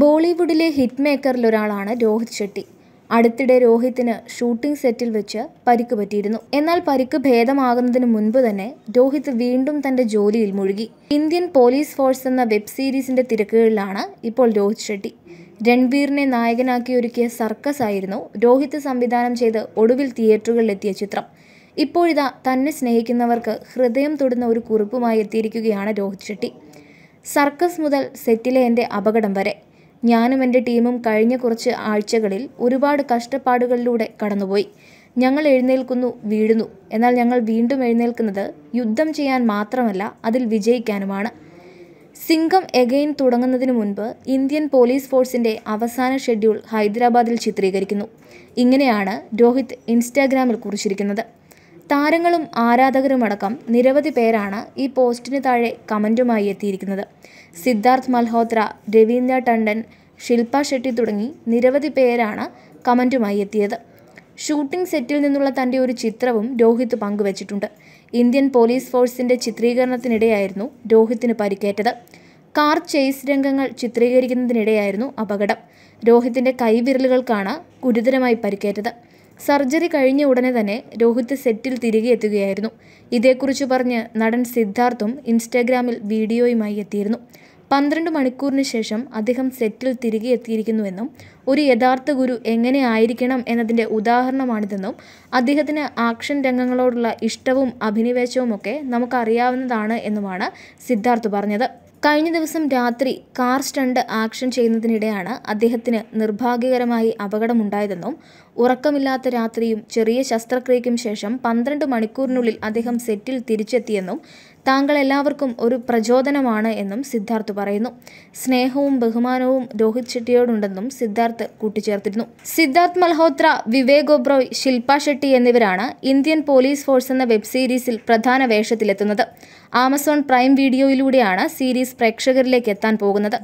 ബോളിവുഡിലെ ഹിറ്റ് മേക്കറിലൊരാളാണ് രോഹിത് ഷെട്ടി അടുത്തിടെ രോഹിത്തിന് ഷൂട്ടിംഗ് സെറ്റിൽ വെച്ച് പരിക്ക് പറ്റിയിരുന്നു എന്നാൽ പരിക്ക് ഭേദമാകുന്നതിന് മുൻപ് തന്നെ രോഹിത് വീണ്ടും തന്റെ ജോലിയിൽ മുഴുകി ഇന്ത്യൻ പോലീസ് ഫോഴ്സ് എന്ന വെബ് സീരീസിന്റെ തിരക്കുകളിലാണ് ഇപ്പോൾ രോഹിത് ഷെട്ടി രൺവീറിനെ നായകനാക്കി ഒരുക്കിയ സർക്കസ് ആയിരുന്നു രോഹിത് സംവിധാനം ചെയ്ത് ഒടുവിൽ തിയേറ്ററുകളിലെത്തിയ ചിത്രം ഇപ്പോഴിതാ തന്നെ സ്നേഹിക്കുന്നവർക്ക് ഹൃദയം തൊടുന്ന ഒരു കുറിപ്പുമായി എത്തിയിരിക്കുകയാണ് രോഹിത് ഷെട്ടി സർക്കസ് മുതൽ സെറ്റിലെ എൻ്റെ അപകടം വരെ ഞാനും എൻ്റെ ടീമും കഴിഞ്ഞ കുറച്ച് ആഴ്ചകളിൽ ഒരുപാട് കഷ്ടപ്പാടുകളിലൂടെ കടന്നുപോയി ഞങ്ങൾ എഴുന്നേൽക്കുന്നു വീഴുന്നു എന്നാൽ ഞങ്ങൾ വീണ്ടും എഴുന്നേൽക്കുന്നത് യുദ്ധം ചെയ്യാൻ മാത്രമല്ല അതിൽ വിജയിക്കാനുമാണ് സിംഗം എഗെയിൻ തുടങ്ങുന്നതിന് മുൻപ് ഇന്ത്യൻ പോലീസ് ഫോഴ്സിൻ്റെ അവസാന ഷെഡ്യൂൾ ഹൈദരാബാദിൽ ചിത്രീകരിക്കുന്നു ഇങ്ങനെയാണ് രോഹിത് ഇൻസ്റ്റാഗ്രാമിൽ കുറിച്ചിരിക്കുന്നത് താരങ്ങളും ആരാധകരുമടക്കം നിരവധി പേരാണ് ഈ പോസ്റ്റിന് താഴെ കമൻറ്റുമായി എത്തിയിരിക്കുന്നത് സിദ്ധാർത്ഥ് മൽഹോത്ര രവീന്ദ്ര ടണ്ടൻ ശില്പ ഷെട്ടി തുടങ്ങി നിരവധി പേരാണ് കമൻറ്റുമായി എത്തിയത് ഷൂട്ടിംഗ് സെറ്റിൽ നിന്നുള്ള തൻ്റെ ഒരു ചിത്രവും രോഹിത് പങ്കുവച്ചിട്ടുണ്ട് ഇന്ത്യൻ പോലീസ് ഫോഴ്സിൻ്റെ ചിത്രീകരണത്തിനിടെയായിരുന്നു രോഹിത്തിന് പരിക്കേറ്റത് കാർ ചേസ് രംഗങ്ങൾ ചിത്രീകരിക്കുന്നതിനിടെയായിരുന്നു അപകടം രോഹിത്തിൻ്റെ കൈവിരലുകൾക്കാണ് ഗുരുതരമായി പരിക്കേറ്റത് സർജറി കഴിഞ്ഞ ഉടനെ തന്നെ രോഹിത് സെറ്റിൽ തിരികെ എത്തുകയായിരുന്നു ഇതേക്കുറിച്ച് പറഞ്ഞ് നടൻ സിദ്ധാർത്ഥും ഇൻസ്റ്റാഗ്രാമിൽ വീഡിയോയുമായി എത്തിയിരുന്നു പന്ത്രണ്ട് മണിക്കൂറിന് ശേഷം അദ്ദേഹം സെറ്റിൽ തിരികെ എത്തിയിരിക്കുന്നുവെന്നും ഒരു യഥാർത്ഥ ഗുരു എങ്ങനെ ആയിരിക്കണം എന്നതിൻ്റെ ഉദാഹരണമാണിതെന്നും അദ്ദേഹത്തിന് ആക്ഷൻ രംഗങ്ങളോടുള്ള ഇഷ്ടവും ഒക്കെ നമുക്കറിയാവുന്നതാണ് എന്നുമാണ് സിദ്ധാർത്ഥ് പറഞ്ഞത് കഴിഞ്ഞ ദിവസം രാത്രി കാർ സ്റ്റണ്ട് ആക്ഷൻ ചെയ്യുന്നതിനിടെയാണ് അദ്ദേഹത്തിന് നിർഭാഗ്യകരമായി അപകടമുണ്ടായതെന്നും ഉറക്കമില്ലാത്ത രാത്രിയും ചെറിയ ശസ്ത്രക്രിയയ്ക്കും ശേഷം പന്ത്രണ്ട് മണിക്കൂറിനുള്ളിൽ അദ്ദേഹം സെറ്റിൽ തിരിച്ചെത്തിയെന്നും താങ്കൾ എല്ലാവർക്കും ഒരു പ്രചോദനമാണ് എന്നും സിദ്ധാർത്ഥ് പറയുന്നു സ്നേഹവും ബഹുമാനവും രോഹിത് ഷെട്ടിയോടുണ്ടെന്നും സിദ്ധാർത്ഥ് കൂട്ടിച്ചേർത്തിരുന്നു സിദ്ധാർത്ഥ് മൽഹോത്ര വിവേക് ഒബ്രോയ് ശില്പ ഷെട്ടി എന്നിവരാണ് ഇന്ത്യൻ പോലീസ് ഫോഴ്സ് എന്ന വെബ് സീരീസിൽ പ്രധാന വേഷത്തിലെത്തുന്നത് ആമസോൺ പ്രൈം വീഡിയോയിലൂടെയാണ് സീരീസ് പ്രേക്ഷകരിലേക്ക് എത്താൻ പോകുന്നത്